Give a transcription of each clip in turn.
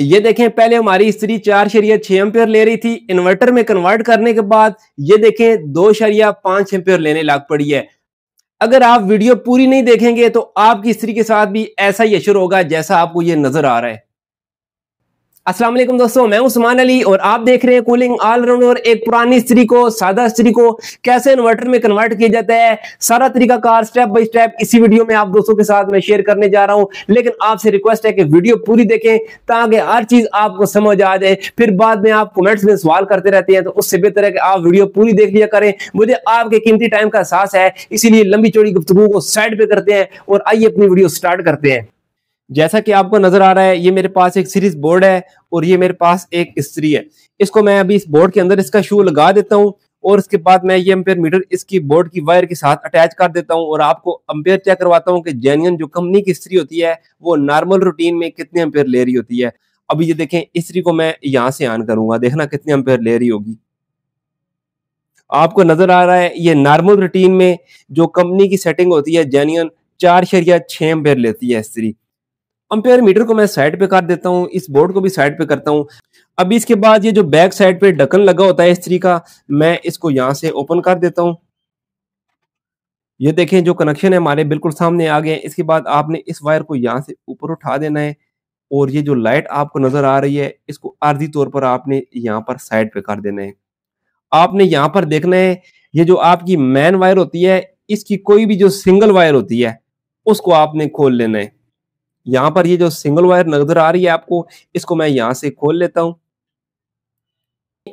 ये देखें पहले हमारी स्त्री चार शरिया छह एम्पियर ले रही थी इन्वर्टर में कन्वर्ट करने के बाद ये देखें दो शरिया पांच एम्पियर लेने लाग पड़ी है अगर आप वीडियो पूरी नहीं देखेंगे तो आपकी स्त्री के साथ भी ऐसा ही अशर होगा जैसा आपको ये नजर आ रहा है असलम दोस्तों मैं उस्मान अली और आप देख रहे हैं कूलिंग ऑलराउंडर एक पुरानी स्त्री को सादा स्त्री को कैसे इन्वर्टर में कन्वर्ट किया जाता है सारा तरीका कार स्टेप बाय स्टेप इसी वीडियो में आप दोस्तों के साथ मैं शेयर करने जा रहा हूं लेकिन आपसे रिक्वेस्ट है कि वीडियो पूरी देखें ताकि हर चीज आपको समझ आ जाए फिर बाद में आप कमेंट्स में सवाल करते रहते हैं तो उससे बेहतर है कि आप वीडियो पूरी देख लिया करें मुझे आपके कीमती टाइम का एहसास है इसीलिए लंबी चौड़ी गुफ्तु को साइड पे करते हैं और आइए अपनी वीडियो स्टार्ट करते हैं जैसा कि आपको नजर आ रहा है ये मेरे पास एक सीरीज बोर्ड है और ये मेरे पास एक स्त्री है इसको मैं अभी इस बोर्ड के अंदर इसका शू लगा देता हूँ और उसके बाद मैं ये अम्पेयर मीटर इसकी बोर्ड की वायर के साथ अटैच कर देता हूँ और आपको अम्पेयर चेक करवाता हूँ कि जेन्यन जो कंपनी की स्त्री होती है वो नॉर्मल रूटीन में कितने अम्पेयर ले रही होती है अभी ये देखें स्त्री को मैं यहाँ से ऑन करूंगा देखना कितने अम्पेयर ले रही होगी आपको नजर आ रहा है ये नॉर्मल रूटीन में जो कंपनी की सेटिंग होती है जेन्यन चार शरिया छह अम्पेयर लेती है स्त्री अंपेयर मीटर को मैं साइड पे कर देता हूँ इस बोर्ड को भी साइड पे करता हूँ अभी इसके बाद ये जो बैक साइड पे ढक्कन लगा होता है इस्त्री का मैं इसको यहाँ से ओपन कर देता हूँ ये देखें जो कनेक्शन है हमारे बिल्कुल सामने आ गए इसके बाद आपने इस वायर को यहाँ से ऊपर उठा देना है और ये जो लाइट आपको नजर आ रही है इसको आर्जी तौर पर आपने यहाँ पर साइड पे कर देना है आपने यहाँ पर देखना है ये जो आपकी मैन वायर होती है इसकी कोई भी जो सिंगल वायर होती है उसको आपने खोल लेना है यहां पर ये जो सिंगल वायर नजर आ रही है आपको इसको मैं यहां से खोल लेता हूं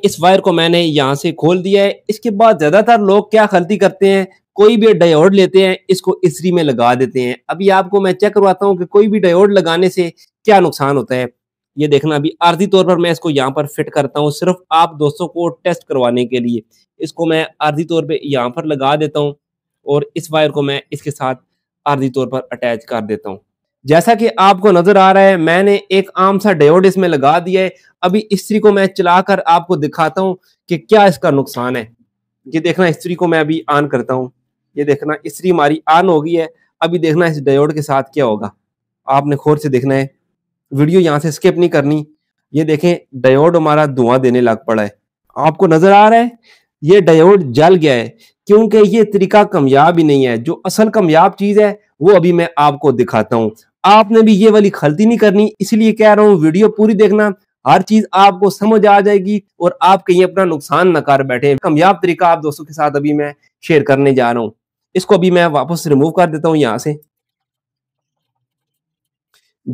इस वायर को मैंने यहां से खोल दिया है इसके बाद ज्यादातर लोग क्या गलती करते हैं कोई भी डायोड लेते हैं इसको इसरी में लगा देते हैं अभी आपको मैं चेक करवाता हूं कि कोई भी डायोड लगाने से क्या नुकसान होता है ये देखना अभी आरती तौर पर मैं इसको यहाँ पर फिट करता हूँ सिर्फ आप दोस्तों को टेस्ट करवाने के लिए इसको मैं आरती तौर पर यहाँ पर लगा देता हूँ और इस वायर को मैं इसके साथ आरती तौर पर अटैच कर देता हूँ जैसा कि आपको नजर आ रहा है मैंने एक आम सा डायोड इसमें लगा दिया है अभी इस्त्री को मैं चलाकर आपको दिखाता हूं कि क्या इसका नुकसान है ये देखना इस्त्री को मैं अभी ऑन करता हूं ये देखना इस्त्री हमारी ऑन हो गई है अभी देखना इस डायोड के साथ क्या होगा आपने खोर से देखना है वीडियो यहाँ से स्किप नहीं करनी ये देखें डायोड हमारा धुआं देने लग पड़ा है आपको नजर आ रहा है ये डायोड जल गया है क्योंकि ये तरीका कमयाब ही नहीं है जो असल कमयाब चीज है वो अभी मैं आपको दिखाता हूँ आपने भी ये वाली खलती नहीं करनी इसलिए कह रहा हूँ वीडियो पूरी देखना हर चीज आपको समझ आ जाएगी और आप कहीं अपना नुकसान न कर बैठे कामयाब तरीका आप दोस्तों के साथ अभी मैं शेयर करने जा रहा हूँ इसको अभी मैं वापस रिमूव कर देता हूँ यहाँ से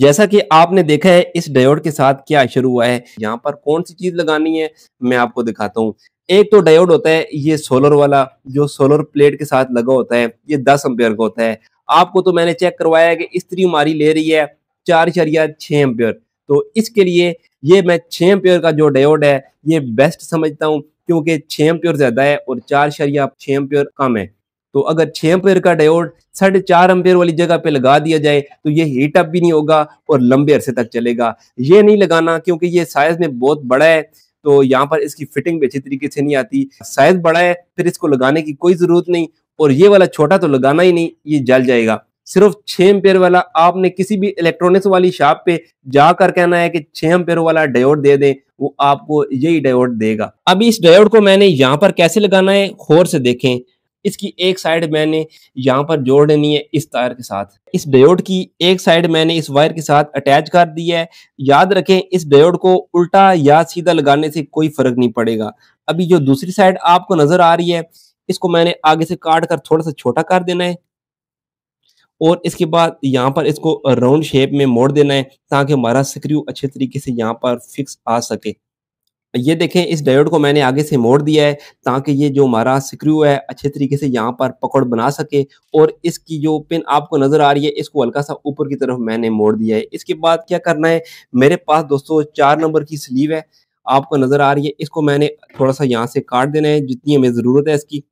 जैसा कि आपने देखा है इस डायोड के साथ क्या शुरू हुआ है यहाँ पर कौन सी चीज लगानी है मैं आपको दिखाता हूँ एक तो डायोड होता है ये सोलर वाला जो सोलर प्लेट के साथ लगा होता है ये दस एम्पेयर का होता है आपको तो मैंने चेक करवाया कि स्त्री हमारी ले रही है चार शरिया छः एम्पियर तो इसके लिए ये मैं छः एम्पियर का जो डायोड है ये बेस्ट समझता हूँ क्योंकि छः एम्पियर ज़्यादा है और चार शरिया छः एम्पियर कम है तो अगर छः एम्पेयर का डायोड साढ़े चार एम्पेयर वाली जगह पे लगा दिया जाए तो ये हीटअप भी नहीं होगा और लंबे अरसे तक चलेगा ये नहीं लगाना क्योंकि ये साइज में बहुत बड़ा है तो यहाँ पर इसकी फिटिंग भी अच्छी तरीके से नहीं आती साइज बड़ा है फिर इसको लगाने की कोई जरूरत नहीं और ये वाला छोटा तो लगाना ही नहीं ये जल जाएगा सिर्फ छह एम्पेयर वाला आपने किसी भी इलेक्ट्रॉनिक्स वाली शॉप पे जाकर कहना है कि छह एम्पेयर वाला डायोड दे दें वो आपको यही डायोड देगा अभी इस डायोड को मैंने यहाँ पर कैसे लगाना है खोर से देखें इसकी एक साइड मैंने यहाँ पर जोड़ देनी है इस तार के साथ इस डायोड की एक साइड मैंने इस वायर के साथ अटैच कर दी है याद रखें इस डायोड को उल्टा या सीधा लगाने से कोई फर्क नहीं पड़ेगा अभी जो दूसरी साइड आपको नजर आ रही है इसको मैंने आगे से काट कर थोड़ा सा छोटा कर देना है और इसके बाद यहाँ पर इसको राउंड शेप में मोड़ देना है ताकि हमारा स्क्रू अच्छे तरीके से यहाँ पर फिक्स आ सके ये देखें इस डायोड को मैंने आगे से मोड़ दिया है ताकि ये जो हमारा स्क्रू है अच्छे तरीके से यहाँ पर पकड़ बना सके और इसकी जो पिन आपको नज़र आ रही है इसको हल्का सा ऊपर की तरफ मैंने मोड़ दिया है इसके बाद क्या करना है मेरे पास दोस्तों चार नंबर की स्लीव है आपको नज़र आ रही है इसको मैंने थोड़ा सा यहाँ से काट देना है जितनी हमें ज़रूरत है इसकी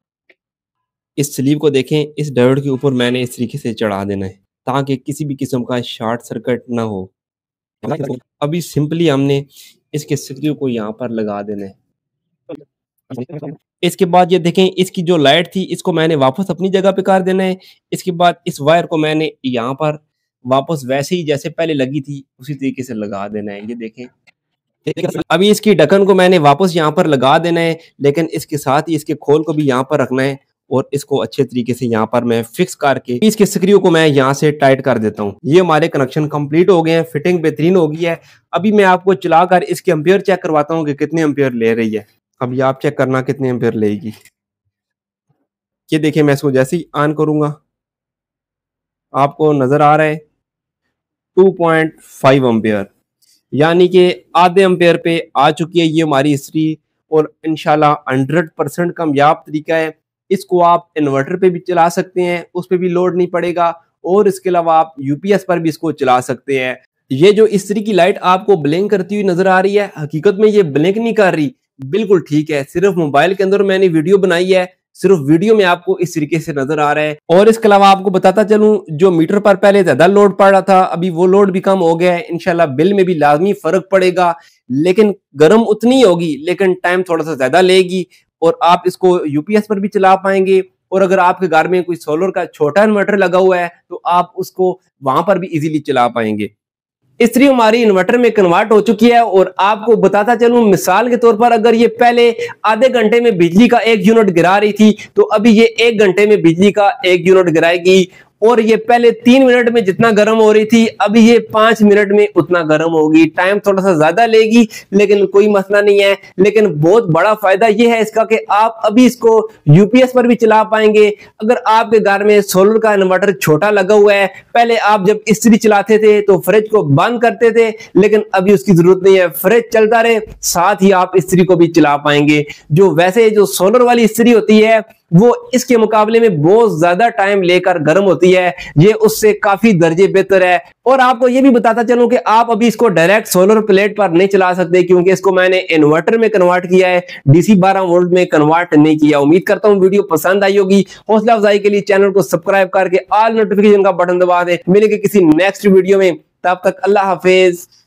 इस स्लीव को देखें इस डायोड के ऊपर मैंने इस तरीके से चढ़ा देना है ताकि किसी भी किस्म का शॉर्ट सर्किट ना हो हाँ, तो हाँ। अभी सिंपली हमने इसके स्क्रू को यहाँ पर लगा देना है इसके बाद ये देखें इसकी जो लाइट थी इसको मैंने वापस अपनी जगह पे कर देना है इसके बाद इस वायर को मैंने यहाँ पर वापस वैसे ही जैसे पहले लगी थी उसी तरीके से लगा देना है ये देखें अभी इसकी ढक्कन को मैंने वापस यहाँ पर लगा देना है लेकिन इसके साथ ही इसके खोल को भी यहाँ पर रखना है और इसको अच्छे तरीके से यहाँ पर मैं फिक्स करके इसके स्क्रियो को मैं यहाँ से टाइट कर देता हूँ ये हमारे कनेक्शन कंप्लीट हो गए हैं फिटिंग बेहतरीन हो गई है अभी मैं आपको चलाकर इसके अम्पेयर चेक करवाता हूँ कि कितने अम्पेयर ले रही है अभी आप चेक करना कितने अम्पेयर लेगी ये देखिए मैं इसको जैसे ही ऑन करूँगा आपको नज़र आ रहा है टू पॉइंट फाइव यानी कि आधे अम्पेयर पे आ चुकी है ये हमारी हिस्ट्री और इनशाला हंड्रेड परसेंट कामयाब तरीका है इसको आप इन्वर्टर पे भी चला सकते हैं उस पर भी लोड नहीं पड़ेगा और इसके अलावा आप यूपीएस पर भी इसको चला सकते हैं ये जो इस्त्री की लाइट आपको ब्लिंक करती हुई नजर आ रही है हकीकत में ये ब्लिंक नहीं कर रही बिल्कुल ठीक है सिर्फ मोबाइल के अंदर मैंने वीडियो बनाई है सिर्फ वीडियो में आपको इस तरीके से नजर आ रहा है और इसके अलावा आपको बताता चलूं जो मीटर पर पहले ज्यादा लोड पड़ रहा था अभी वो लोड भी कम हो गया है इनशाला बिल में भी लाजमी फर्क पड़ेगा लेकिन गर्म उतनी होगी लेकिन टाइम थोड़ा सा ज्यादा लेगी और आप इसको यूपीएस पर भी चला पाएंगे और अगर आपके घर में कोई सोलर का छोटा इन्वर्टर लगा हुआ है तो आप उसको वहां पर भी इजीली चला पाएंगे स्त्री हमारी इन्वर्टर में कन्वर्ट हो चुकी है और आपको बताता चलू मिसाल के तौर पर अगर ये पहले आधे घंटे में बिजली का एक यूनिट गिरा रही थी तो अभी ये एक घंटे में बिजली का एक यूनिट गिराएगी और ये पहले तीन मिनट में जितना गर्म हो रही थी अभी ये पांच मिनट में उतना गर्म होगी टाइम थोड़ा सा ज्यादा लेगी लेकिन कोई मसला नहीं है लेकिन बहुत बड़ा फायदा ये है इसका कि आप अभी इसको यूपीएस पर भी चला पाएंगे अगर आपके घर में सोलर का इन्वर्टर छोटा लगा हुआ है पहले आप जब स्त्री चलाते थे तो फ्रिज को बंद करते थे लेकिन अभी उसकी जरूरत नहीं है फ्रिज चलता रहे साथ ही आप स्त्री को भी चला पाएंगे जो वैसे जो सोलर वाली स्त्री होती है वो इसके मुकाबले में बहुत ज्यादा टाइम लेकर गर्म होती है ये उससे काफी दर्जे बेहतर है और आपको ये भी बताता चलूं कि आप अभी इसको डायरेक्ट सोलर प्लेट पर नहीं चला सकते क्योंकि इसको मैंने इन्वर्टर में कन्वर्ट किया है डीसी 12 वोल्ट में कन्वर्ट नहीं किया उम्मीद करता हूँ वीडियो पसंद आई होगी हौसला अफजाई के लिए चैनल को सब्सक्राइब करके ऑल नोटिफिकेशन का बटन दबा दें मिलेगी किसी नेक्स्ट वीडियो में तब तक अल्लाह हाफिज